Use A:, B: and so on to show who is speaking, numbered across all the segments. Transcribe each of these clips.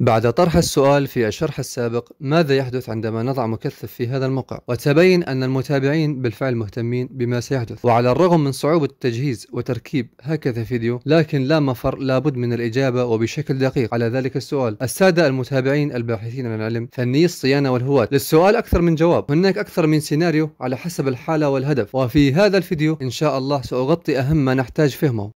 A: بعد طرح السؤال في الشرح السابق ماذا يحدث عندما نضع مكثف في هذا الموقع وتبين أن المتابعين بالفعل مهتمين بما سيحدث وعلى الرغم من صعوبة تجهيز وتركيب هكذا فيديو لكن لا مفر لابد من الإجابة وبشكل دقيق على ذلك السؤال السادة المتابعين الباحثين عن العلم فني الصيانة والهواة للسؤال أكثر من جواب هناك أكثر من سيناريو على حسب الحالة والهدف وفي هذا الفيديو إن شاء الله سأغطي أهم ما نحتاج فهمه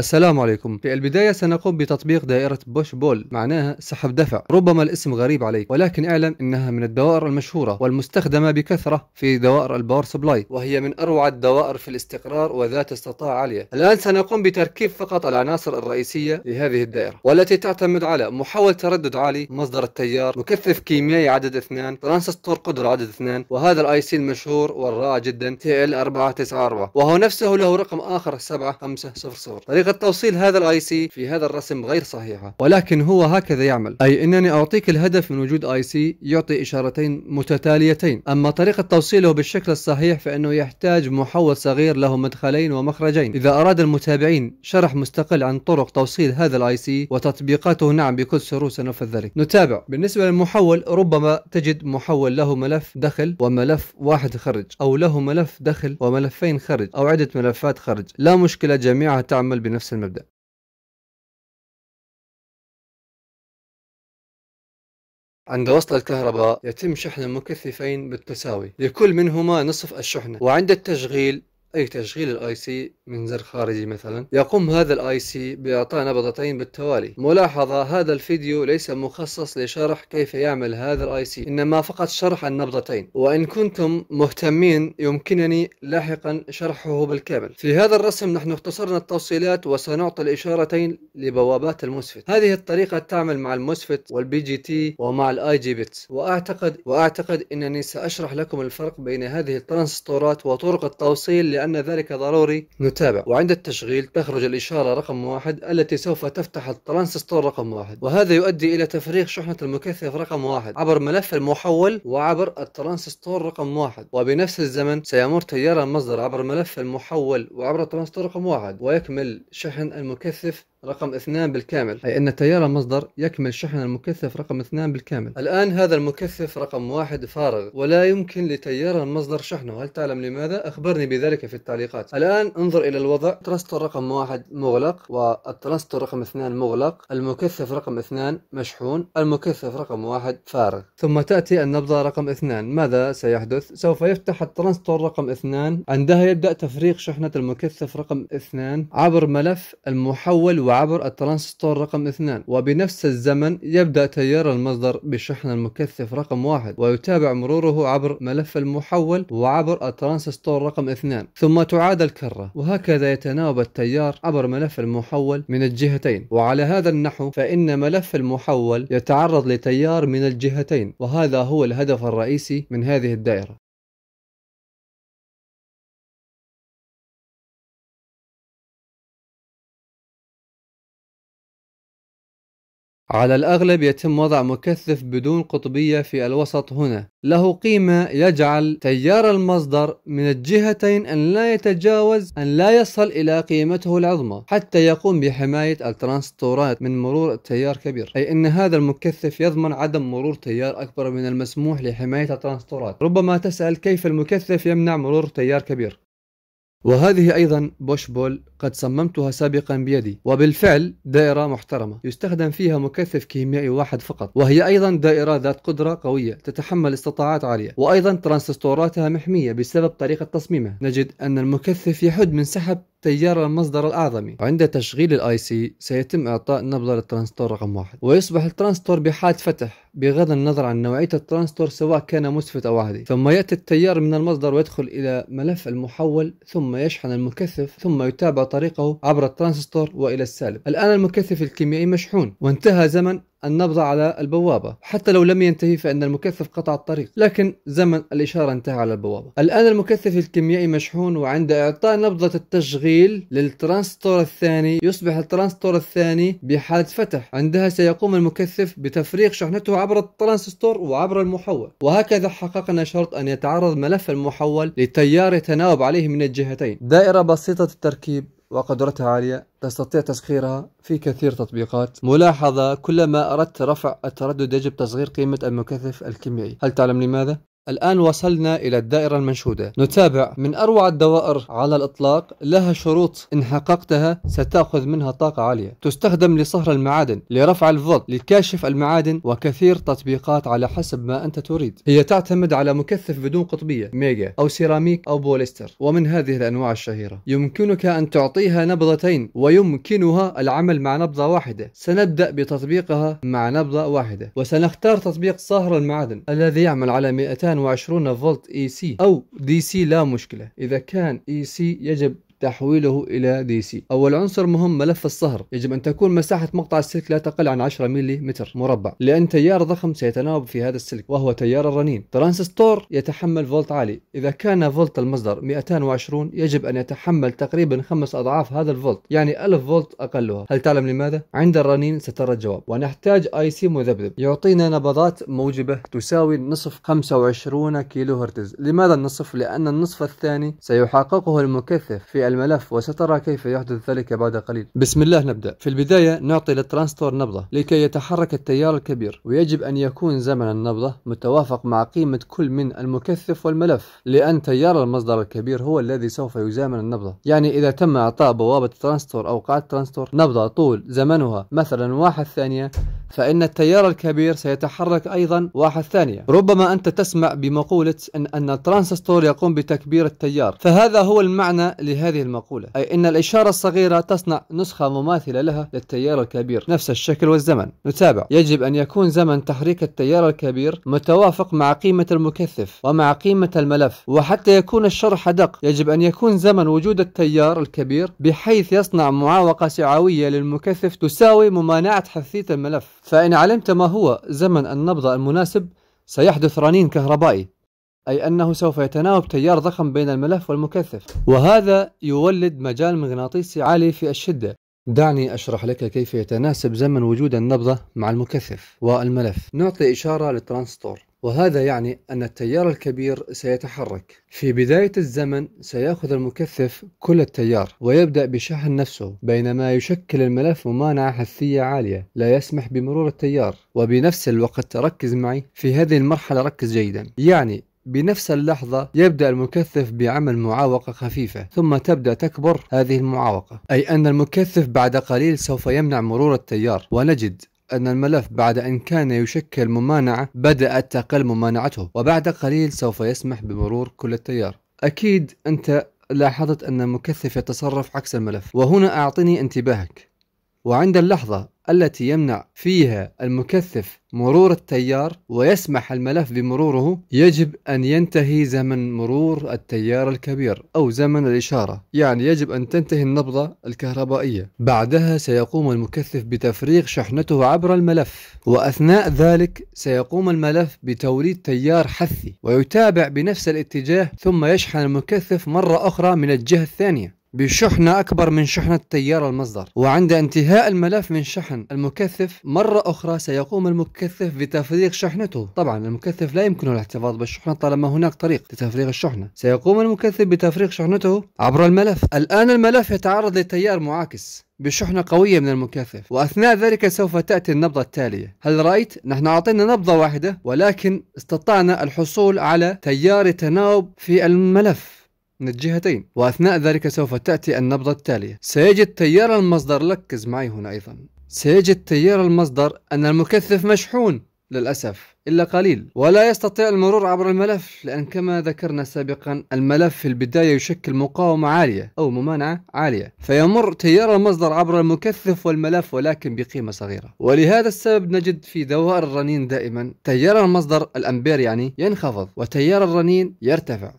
A: السلام عليكم في البداية سنقوم بتطبيق دائرة بوش بول معناها سحب دفع ربما الاسم غريب عليك ولكن اعلم انها من الدوائر المشهورة والمستخدمة بكثرة في دوائر الباور سبلاي وهي من اروع الدوائر في الاستقرار وذات استطاعة عالية الان سنقوم بتركيب فقط العناصر الرئيسية لهذه الدائرة والتي تعتمد على محول تردد عالي مصدر التيار مكثف كيميائي عدد اثنان ترانسستور قدرة عدد اثنان وهذا الاي سي المشهور والرائع جدا تي ال 494 وهو نفسه له رقم اخر 7500 طريقة صيغة توصيل هذا الاي سي في هذا الرسم غير صحيحة ولكن هو هكذا يعمل أي أنني أعطيك الهدف من وجود اي سي يعطي إشارتين متتاليتين أما طريقة توصيله بالشكل الصحيح فإنه يحتاج محول صغير له مدخلين ومخرجين إذا أراد المتابعين شرح مستقل عن طرق توصيل هذا الاي سي وتطبيقاته نعم بكل سرور سنفذ ذلك نتابع بالنسبة للمحول ربما تجد محول له ملف دخل وملف واحد خرج أو له ملف دخل وملفين خرج أو عدة ملفات خرج لا مشكلة جميعها تعمل بنفس نفس المبدأ عند وصل الكهرباء يتم شحن المكثفين بالتساوي لكل منهما نصف الشحنة وعند التشغيل أي تشغيل الاي سي من زر خارجي مثلا يقوم هذا الاي سي بإعطاء نبضتين بالتوالي ملاحظة هذا الفيديو ليس مخصص لشرح كيف يعمل هذا الاي سي إنما فقط شرح النبضتين وإن كنتم مهتمين يمكنني لاحقا شرحه بالكامل في هذا الرسم نحن اختصرنا التوصيلات وسنعطي الإشارتين لبوابات المسفت هذه الطريقة تعمل مع المسفت والبي جي تي ومع الاي جي بيتس وأعتقد وأعتقد أنني سأشرح لكم الفرق بين هذه الترانزستورات وطرق التوصيل لأن ذلك ضروري نتابع وعند التشغيل تخرج الإشارة رقم واحد التي سوف تفتح الترانسستور رقم واحد وهذا يؤدي إلى تفريغ شحنة المكثف رقم واحد عبر ملف المحول وعبر الترانسستور رقم واحد وبنفس الزمن سيمر تيار المصدر عبر ملف المحول وعبر الترانسستور رقم واحد ويكمل شحن المكثف رقم اثنان بالكامل أي أن تيار المصدر يكمل شحن المكثف رقم اثنان بالكامل الآن هذا المكثف رقم واحد فارغ ولا يمكن لتيار المصدر شحنه هل تعلم لماذا؟ أخبرني بذلك في التعليقات الآن انظر إلى الوضع ترستر رقم واحد مغلق والترستر رقم اثنان مغلق المكثف رقم اثنان مشحون المكثف رقم واحد فارغ ثم تأتي النبضة رقم اثنان ماذا سيحدث؟ سوف يفتح الترستر رقم اثنان عندها يبدأ تفريغ شحنة المكثف رقم اثنان عبر ملف المحول وعبر الترانزستور رقم 2 وبنفس الزمن يبدأ تيار المصدر بشحن المكثف رقم 1 ويتابع مروره عبر ملف المحول وعبر الترانزستور رقم 2 ثم تعاد الكرة وهكذا يتناوب التيار عبر ملف المحول من الجهتين وعلى هذا النحو فإن ملف المحول يتعرض لتيار من الجهتين وهذا هو الهدف الرئيسي من هذه الدائرة على الأغلب يتم وضع مكثف بدون قطبية في الوسط هنا له قيمة يجعل تيار المصدر من الجهتين أن لا يتجاوز أن لا يصل إلى قيمته العظمى حتى يقوم بحماية الترانستورات من مرور تيار كبير أي أن هذا المكثف يضمن عدم مرور تيار أكبر من المسموح لحماية الترانستورات ربما تسأل كيف المكثف يمنع مرور تيار كبير وهذه أيضا بوش بول قد صممتها سابقا بيدي وبالفعل دائرة محترمة يستخدم فيها مكثف كيميائي واحد فقط وهي أيضا دائرة ذات قدرة قوية تتحمل استطاعات عالية وأيضا ترانسستوراتها محمية بسبب طريقة تصميمها نجد أن المكثف يحد من سحب تيار المصدر الأعظمي وعند تشغيل الاي سي سيتم إعطاء نبضة للترانستور رقم واحد ويصبح الترانستور بحالة فتح بغض النظر عن نوعية الترانستور سواء كان مسفت أو عادي ثم يأتي التيار من المصدر ويدخل إلى ملف المحول ثم يشحن المكثف ثم يتابع طريقه عبر الترانستور وإلى السالب الآن المكثف الكيميائي مشحون وانتهى زمن النبض على البوابة حتى لو لم ينتهي فإن المكثف قطع الطريق لكن زمن الإشارة انتهى على البوابة الآن المكثف الكيميائي مشحون وعند إعطاء نبضة التشغيل للترانستور الثاني يصبح الترانستور الثاني بحالة فتح عندها سيقوم المكثف بتفريغ شحنته عبر الترانستور وعبر المحول وهكذا حققنا شرط أن يتعرض ملف المحول لتيار يتناوب عليه من الجهتين دائرة بسيطة التركيب وقدرتها عالية تستطيع تسخيرها في كثير تطبيقات ملاحظة كلما أردت رفع التردد يجب تصغير قيمة المكثف الكيميائي هل تعلم لماذا؟ الآن وصلنا إلى الدائرة المنشودة نتابع من أروع الدوائر على الإطلاق لها شروط إن حققتها ستأخذ منها طاقة عالية تستخدم لصهر المعادن لرفع الفولت لكاشف المعادن وكثير تطبيقات على حسب ما أنت تريد هي تعتمد على مكثف بدون قطبية ميجا أو سيراميك أو بوليستر ومن هذه الأنواع الشهيرة يمكنك أن تعطيها نبضتين ويمكنها العمل مع نبضة واحدة سنبدأ بتطبيقها مع نبضة واحدة وسنختار تطبيق صهر المعادن الذي يعمل على 200 22 فولت اي سي او دي سي لا مشكله اذا كان اي سي يجب تحويله إلى دي سي أول عنصر مهم ملف الصهر يجب أن تكون مساحة مقطع السلك لا تقل عن 10 ملم مربع لأن تيار ضخم سيتناوب في هذا السلك وهو تيار الرنين ترانزستور يتحمل فولت عالي إذا كان فولت المصدر 220 يجب أن يتحمل تقريبا خمس أضعاف هذا الفولت يعني 1000 فولت أقلها هل تعلم لماذا؟ عند الرنين سترى الجواب ونحتاج اي سي مذبذب يعطينا نبضات موجبة تساوي نصف 25 كيلو هرتز لماذا النصف؟ لأن النصف الثاني سيحققه المكثف في الملف وسترى كيف يحدث ذلك بعد قليل بسم الله نبدأ في البداية نعطي للترانستور نبضة لكي يتحرك التيار الكبير ويجب أن يكون زمن النبضة متوافق مع قيمة كل من المكثف والملف لأن تيار المصدر الكبير هو الذي سوف يزامن النبضة يعني إذا تم إعطاء بوابة ترانستور أو قاعدة ترانستور نبضة طول زمنها مثلا واحد ثانية فإن التيار الكبير سيتحرك أيضا واحد ثانية ربما أنت تسمع بمقولة أن, أن الترانستور يقوم بتكبير التيار فهذا هو المعنى لهذه هذه المقولة أي أن الإشارة الصغيرة تصنع نسخة مماثلة لها للتيار الكبير نفس الشكل والزمن نتابع يجب أن يكون زمن تحريك التيار الكبير متوافق مع قيمة المكثف ومع قيمة الملف وحتى يكون الشرح أدق يجب أن يكون زمن وجود التيار الكبير بحيث يصنع معاوقة سعوية للمكثف تساوي ممانعة حثية الملف فإن علمت ما هو زمن النبضة المناسب سيحدث رنين كهربائي أي أنه سوف يتناوب تيار ضخم بين الملف والمكثف وهذا يولد مجال مغناطيسي عالي في الشدة دعني أشرح لك كيف يتناسب زمن وجود النبضة مع المكثف والملف نعطي إشارة للترانستور وهذا يعني أن التيار الكبير سيتحرك في بداية الزمن سيأخذ المكثف كل التيار ويبدأ بشحن نفسه بينما يشكل الملف ممانعة حثية عالية لا يسمح بمرور التيار وبنفس الوقت ركز معي في هذه المرحلة ركز جيدا يعني بنفس اللحظة يبدأ المكثف بعمل معاوقة خفيفة ثم تبدأ تكبر هذه المعاوقة أي أن المكثف بعد قليل سوف يمنع مرور التيار ونجد أن الملف بعد أن كان يشكل ممانعة بدأت تقل ممانعته وبعد قليل سوف يسمح بمرور كل التيار أكيد أنت لاحظت أن المكثف يتصرف عكس الملف وهنا أعطني انتباهك وعند اللحظة التي يمنع فيها المكثف مرور التيار ويسمح الملف بمروره يجب أن ينتهي زمن مرور التيار الكبير أو زمن الإشارة يعني يجب أن تنتهي النبضة الكهربائية بعدها سيقوم المكثف بتفريغ شحنته عبر الملف وأثناء ذلك سيقوم الملف بتوليد تيار حثي ويتابع بنفس الاتجاه ثم يشحن المكثف مرة أخرى من الجهة الثانية بشحنة أكبر من شحنة تيار المصدر وعند انتهاء الملف من شحن المكثف مرة أخرى سيقوم المكثف بتفريغ شحنته طبعا المكثف لا يمكنه الاحتفاظ بالشحنة طالما هناك طريق لتفريغ الشحنة سيقوم المكثف بتفريغ شحنته عبر الملف الآن الملف يتعرض لتيار معاكس بشحنة قوية من المكثف وأثناء ذلك سوف تأتي النبضة التالية هل رأيت؟ نحن أعطينا نبضة واحدة ولكن استطعنا الحصول على تيار تناوب في الملف من الجهتين وأثناء ذلك سوف تأتي النبضة التالية سيجد تيار المصدر ركز معي هنا أيضا سيجد تيار المصدر أن المكثف مشحون للأسف إلا قليل ولا يستطيع المرور عبر الملف لأن كما ذكرنا سابقا الملف في البداية يشكل مقاومة عالية أو ممانعة عالية فيمر تيار المصدر عبر المكثف والملف ولكن بقيمة صغيرة ولهذا السبب نجد في دوائر الرنين دائما تيار المصدر الأمبير يعني ينخفض وتيار الرنين يرتفع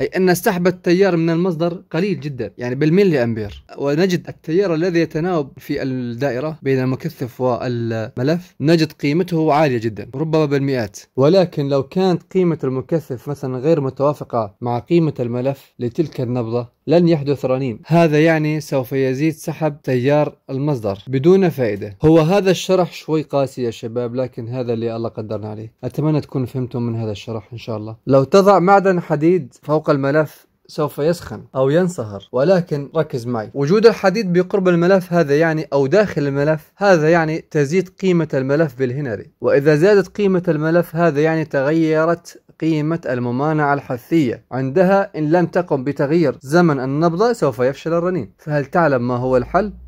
A: أي أن سحب التيار من المصدر قليل جدا يعني بالملي أمبير ونجد التيار الذي يتناوب في الدائرة بين المكثف والملف نجد قيمته عالية جدا ربما بالمئات ولكن لو كانت قيمة المكثف مثلا غير متوافقة مع قيمة الملف لتلك النبضة لن يحدث رنين هذا يعني سوف يزيد سحب تيار المصدر بدون فائدة هو هذا الشرح شوي قاسي يا شباب لكن هذا اللي الله قدرنا عليه أتمنى تكونوا فهمتم من هذا الشرح إن شاء الله لو تضع معدن حديد فوق فوق الملف سوف يسخن أو ينصهر ولكن ركز معي وجود الحديد بقرب الملف هذا يعني أو داخل الملف هذا يعني تزيد قيمة الملف بالهنري وإذا زادت قيمة الملف هذا يعني تغيرت قيمة الممانعة الحثية عندها إن لم تقم بتغيير زمن النبضة سوف يفشل الرنين فهل تعلم ما هو الحل؟